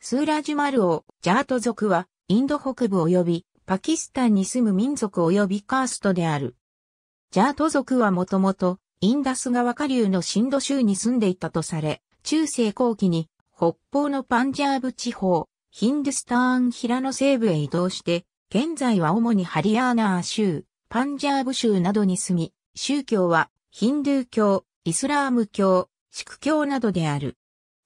スーラジュマル王、ジャート族は、インド北部及び、パキスタンに住む民族及びカーストである。ジャート族はもともと、インダス川下流のシンド州に住んでいたとされ、中世後期に、北方のパンジャーブ地方、ヒンドゥスターン平の西部へ移動して、現在は主にハリアーナー州、パンジャーブ州などに住み、宗教は、ヒンドゥー教、イスラーム教、シク教などである。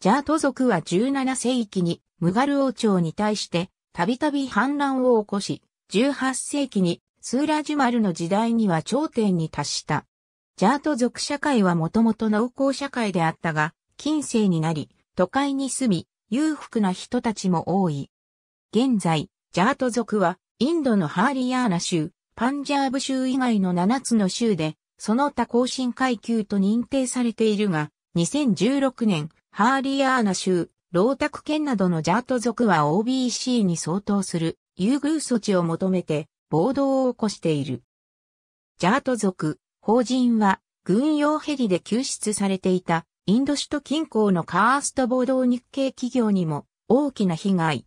ジャート族は17世紀にムガル王朝に対してたびたび反乱を起こし、18世紀にスーラジュマルの時代には頂点に達した。ジャート族社会はもともと農耕社会であったが、近世になり、都会に住み、裕福な人たちも多い。現在、ジャート族は、インドのハーリヤーナ州、パンジャーブ州以外の7つの州で、その他更新階級と認定されているが、2016年、ハーリアーナ州、ロータク県などのジャート族は OBC に相当する優遇措置を求めて暴動を起こしている。ジャート族、法人は軍用ヘリで救出されていたインド首都近郊のカースト暴動日系企業にも大きな被害。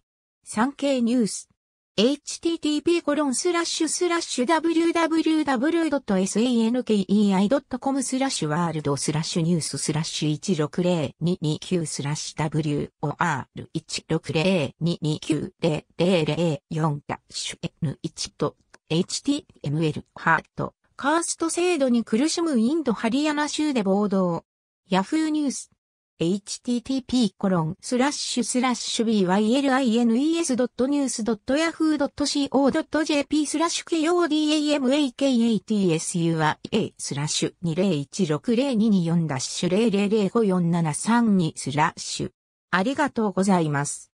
産経ニュース。http://www.sankei.com スラッシュワールドスラッシュニューススラッシュ160229スラッシュ w o r 1 6 0 2 2 9 0 0 0 4ダッシュ N1 と HTML ハートカースト制度に苦しむインドハリアナ州で暴動ヤフーニュース http://bylines.news.yahoo.co.jp ス k o d a m a k a t s u a 20160224 0005473にスラッシュ。ありがとうございます。